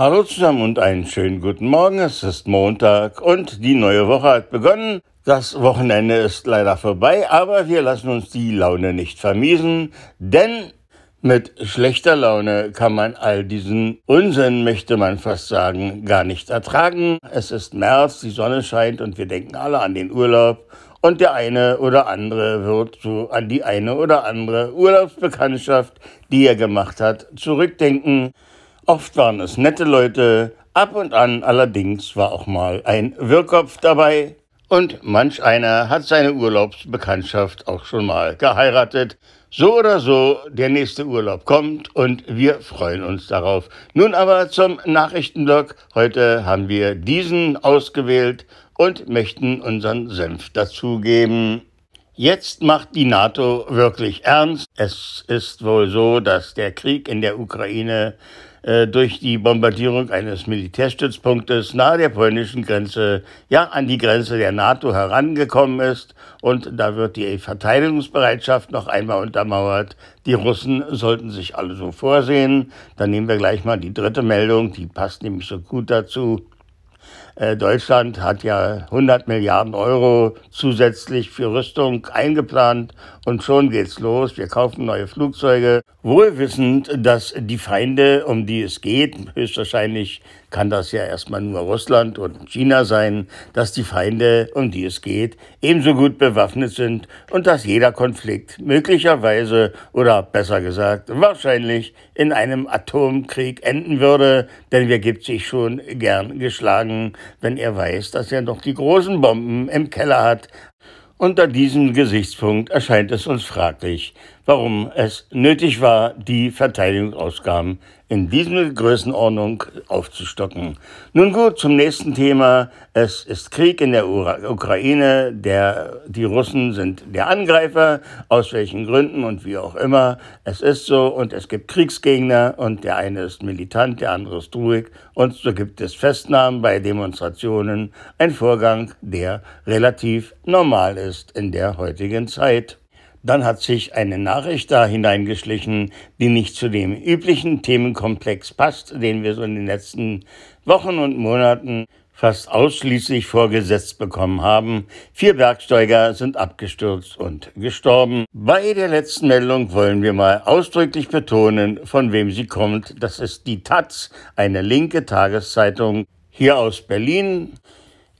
Hallo zusammen und einen schönen guten Morgen. Es ist Montag und die neue Woche hat begonnen. Das Wochenende ist leider vorbei, aber wir lassen uns die Laune nicht vermiesen, denn mit schlechter Laune kann man all diesen Unsinn, möchte man fast sagen, gar nicht ertragen. Es ist März, die Sonne scheint und wir denken alle an den Urlaub und der eine oder andere wird so an die eine oder andere Urlaubsbekanntschaft, die er gemacht hat, zurückdenken. Oft waren es nette Leute, ab und an allerdings war auch mal ein Wirrkopf dabei. Und manch einer hat seine Urlaubsbekanntschaft auch schon mal geheiratet. So oder so, der nächste Urlaub kommt und wir freuen uns darauf. Nun aber zum Nachrichtenblock. Heute haben wir diesen ausgewählt und möchten unseren Senf dazugeben. Jetzt macht die NATO wirklich ernst. Es ist wohl so, dass der Krieg in der Ukraine äh, durch die Bombardierung eines Militärstützpunktes nahe der polnischen Grenze, ja an die Grenze der NATO herangekommen ist. Und da wird die Verteidigungsbereitschaft noch einmal untermauert. Die Russen sollten sich alle so vorsehen. Dann nehmen wir gleich mal die dritte Meldung, die passt nämlich so gut dazu. Äh, Deutschland hat ja 100 Milliarden Euro zusätzlich für Rüstung eingeplant und schon geht's los. Wir kaufen neue Flugzeuge, wohl wissend, dass die Feinde, um die es geht, höchstwahrscheinlich kann das ja erstmal nur Russland und China sein, dass die Feinde, um die es geht, ebenso gut bewaffnet sind und dass jeder Konflikt möglicherweise oder besser gesagt wahrscheinlich in einem Atomkrieg enden würde, denn wer gibt sich schon gern geschlagen wenn er weiß, dass er noch die großen Bomben im Keller hat. Unter diesem Gesichtspunkt erscheint es uns fraglich, warum es nötig war, die Verteidigungsausgaben in dieser Größenordnung aufzustocken. Nun gut, zum nächsten Thema. Es ist Krieg in der Ukraine. Der, die Russen sind der Angreifer, aus welchen Gründen und wie auch immer. Es ist so und es gibt Kriegsgegner und der eine ist militant, der andere ist ruhig. Und so gibt es Festnahmen bei Demonstrationen. Ein Vorgang, der relativ normal ist in der heutigen Zeit. Dann hat sich eine Nachricht da hineingeschlichen, die nicht zu dem üblichen Themenkomplex passt, den wir so in den letzten Wochen und Monaten fast ausschließlich vorgesetzt bekommen haben. Vier Bergsteiger sind abgestürzt und gestorben. Bei der letzten Meldung wollen wir mal ausdrücklich betonen, von wem sie kommt. Das ist die Taz, eine linke Tageszeitung hier aus Berlin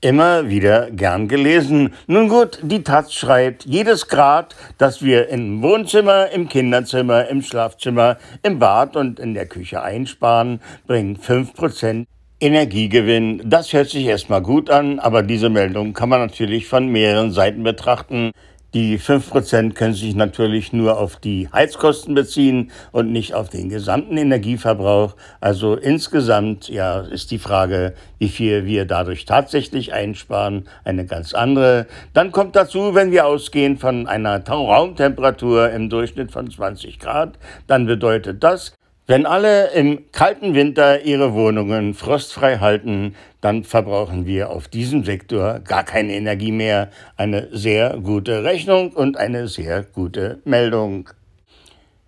immer wieder gern gelesen. Nun gut, die Taz schreibt, jedes Grad, das wir im Wohnzimmer, im Kinderzimmer, im Schlafzimmer, im Bad und in der Küche einsparen, bringt 5% Energiegewinn. Das hört sich erstmal gut an, aber diese Meldung kann man natürlich von mehreren Seiten betrachten. Die 5% können sich natürlich nur auf die Heizkosten beziehen und nicht auf den gesamten Energieverbrauch. Also insgesamt ja, ist die Frage, wie viel wir dadurch tatsächlich einsparen, eine ganz andere. Dann kommt dazu, wenn wir ausgehen von einer Raumtemperatur im Durchschnitt von 20 Grad, dann bedeutet das, wenn alle im kalten Winter ihre Wohnungen frostfrei halten, dann verbrauchen wir auf diesem Sektor gar keine Energie mehr. Eine sehr gute Rechnung und eine sehr gute Meldung.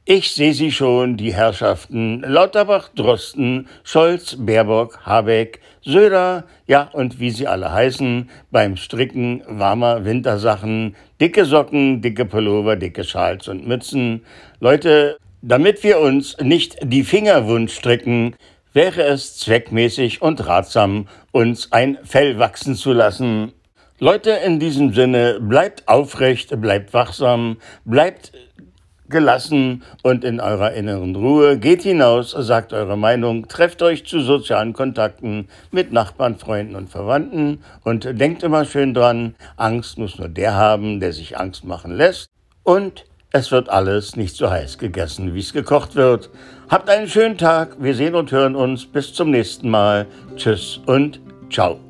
Ich sehe sie schon, die Herrschaften Lauterbach, Drosten, Scholz, Baerbock, Habeck, Söder, ja und wie sie alle heißen, beim Stricken warmer Wintersachen, dicke Socken, dicke Pullover, dicke Schals und Mützen. Leute, damit wir uns nicht die Finger wundstrecken, wäre es zweckmäßig und ratsam, uns ein Fell wachsen zu lassen. Leute, in diesem Sinne, bleibt aufrecht, bleibt wachsam, bleibt gelassen und in eurer inneren Ruhe. Geht hinaus, sagt eure Meinung, trefft euch zu sozialen Kontakten mit Nachbarn, Freunden und Verwandten und denkt immer schön dran, Angst muss nur der haben, der sich Angst machen lässt und es wird alles nicht so heiß gegessen, wie es gekocht wird. Habt einen schönen Tag. Wir sehen und hören uns. Bis zum nächsten Mal. Tschüss und ciao.